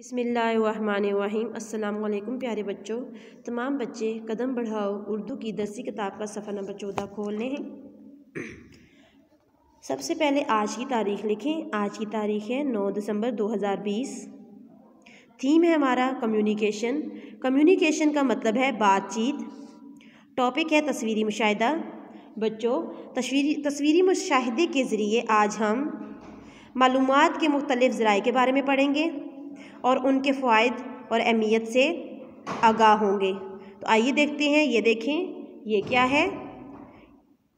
अस्सलाम वालेकुम प्यारे बच्चों तमाम बच्चे कदम बढ़ाओ उर्दू की दसवीं किताब का सफ़र नंबर चौदह खोल लें सबसे पहले आज की तारीख लिखें आज की तारीख है नौ दिसंबर 2020 थीम है हमारा कम्युनिकेशन कम्युनिकेशन का मतलब है बातचीत टॉपिक है तस्वीरी मुशाहिदा बच्चों तस्वीरी तस्वीरी मुशाहिदे के ज़रिए आज हम मालूम के मुख्तलिफ़ ज़राए के बारे में पढ़ेंगे और उनके फ़ायद और अहमियत से आगा होंगे तो आइए देखते हैं ये देखें ये क्या है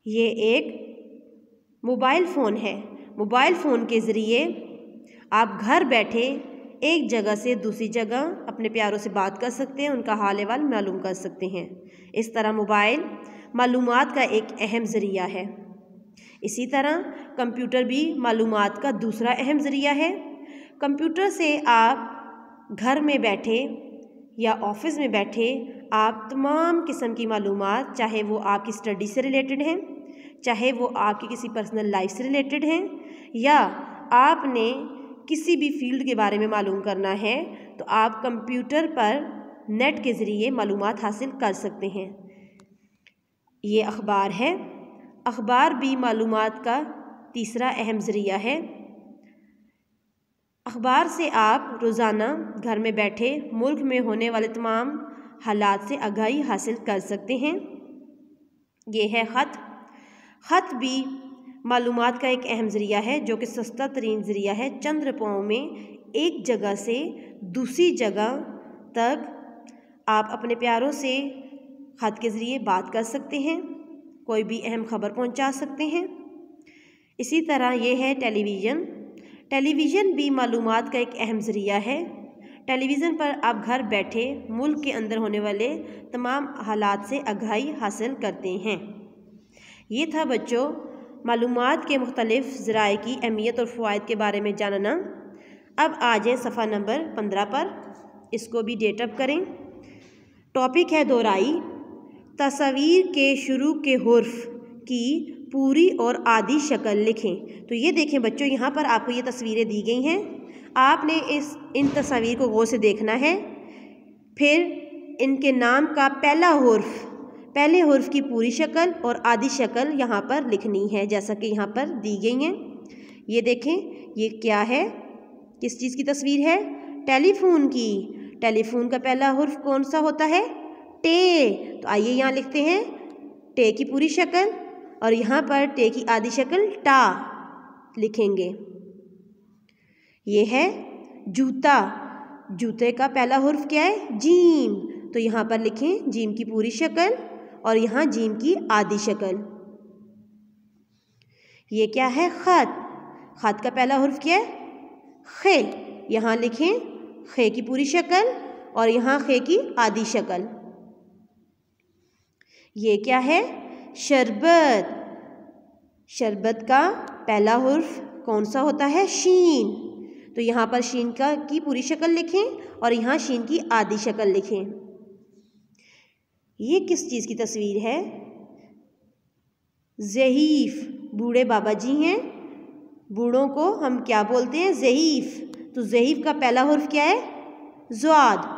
ये एक मोबाइल फ़ोन है मोबाइल फ़ोन के ज़रिए आप घर बैठे एक जगह से दूसरी जगह अपने प्यारों से बात कर सकते हैं उनका हाल अहवाल मालूम कर सकते हैं इस तरह मोबाइल मालूम का एक अहम ज़रिया है इसी तरह कंप्यूटर भी मालूम का दूसरा अहम ज़रिया है कंप्यूटर से आप घर में बैठे या ऑफिस में बैठे आप तमाम किस्म की मालूम चाहे वो आपकी स्टडी से रिलेटेड हैं चाहे वो आपकी किसी पर्सनल लाइफ से रिलेटेड हैं या आपने किसी भी फील्ड के बारे में मालूम करना है तो आप कंप्यूटर पर नेट के ज़रिए मालूम हासिल कर सकते हैं ये अखबार है अखबार भी मालूम का तीसरा अहम ज़रिया है अखबार से आप रोज़ाना घर में बैठे मुल्क में होने वाले तमाम हालात से आगाही हासिल कर सकते हैं ये है ख़त ख़त भी मालूम का एक अहम ज़रिया है जो कि सस्ता तरीन ज़रिया है चंद रुपयों में एक जगह से दूसरी जगह तक आप अपने प्यारों से ख़त के ज़रिए बात कर सकते हैं कोई भी अहम ख़बर पहुंचा सकते हैं इसी तरह ये है टेलीविज़न टेलीविज़न भी मालूम का एक अहम ज़रिया है टेलीविज़न पर आप घर बैठे मुल्क के अंदर होने वाले तमाम हालात से आगाही हासिल करते हैं ये था बच्चों मालूम के मुख्तलिफ ज़राए की अहमियत और फ़वाद के बारे में जानना अब आ जाए सफ़ा नंबर पंद्रह पर इसको भी डेटअप करें टॉपिक है दोराई तस्वीर के शुरू के हर्फ की पूरी और आधी शक्ल लिखें तो ये देखें बच्चों यहाँ पर आपको ये तस्वीरें दी गई हैं आपने इस इन तस्वीर को गौर से देखना है फिर इनके नाम का पहला हर्फ पहले हर्फ की पूरी शक्ल और आधी शक्ल यहाँ पर लिखनी है जैसा कि यहाँ पर दी गई हैं ये देखें ये क्या है किस चीज़ की तस्वीर है टेलीफोन की टेलीफोन का पहला हर्फ कौन सा होता है टे तो आइए यहाँ लिखते हैं टे की पूरी शक्ल और यहाँ पर टे की आदि शक्ल टा लिखेंगे ये है जूता जूते का पहला हर्फ क्या है जीम तो यहाँ पर लिखें जीम की पूरी शक्ल और यहाँ जीम की आदि शक्ल ये क्या है खत खत का पहला हर्फ क्या है खे यहाँ लिखें खे की पूरी शक्ल और यहाँ खे की आदि शक्ल ये क्या है शरबत शरबत का पहला हर्फ कौन सा होता है शीन तो यहाँ पर शीन का की पूरी शक्ल लिखें और यहाँ शीन की आधी शक्ल लिखें ये किस चीज़ की तस्वीर है जहीफ बूढ़े बाबा जी हैं बूढ़ों को हम क्या बोलते हैं जहीफ तो जहीफ का पहला हर्फ क्या है जुआद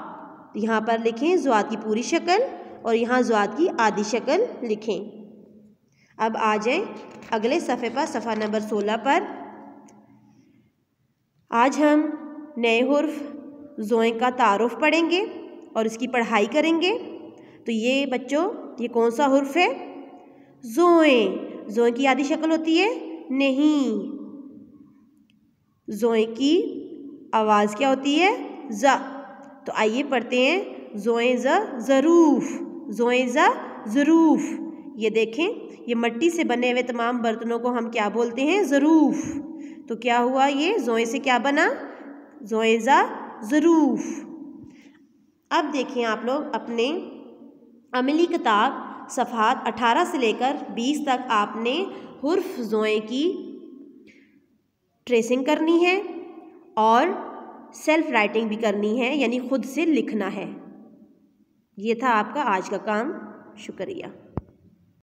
यहाँ पर लिखें जुआद की पूरी शक्ल और यहाँ जुआद की आधी शक्ल लिखें अब आ जाए अगले सफ़े पर सफ़ा नंबर सोलह पर आज हम नए हर्फ जोए का तारफ़ पढ़ेंगे और इसकी पढ़ाई करेंगे तो ये बच्चों ये कौन सा हर्फ है जोए जोए की आधी शक्ल होती है नहीं जोए की आवाज़ क्या होती है ज तो आइए पढ़ते हैं जोए ज़रूफ़ जोए ज़रूफ़ ये देखें ये मट्टी से बने हुए तमाम बर्तनों को हम क्या बोलते हैं ज़रूफ तो क्या हुआ ये जोए से क्या बना जोएज़ा ज़रूफ अब देखें आप लोग अपने अमली किताब सफ़ात 18 से लेकर 20 तक आपने हर्फ जोए की ट्रेसिंग करनी है और सेल्फ राइटिंग भी करनी है यानी ख़ुद से लिखना है ये था आपका आज का काम शुक्रिया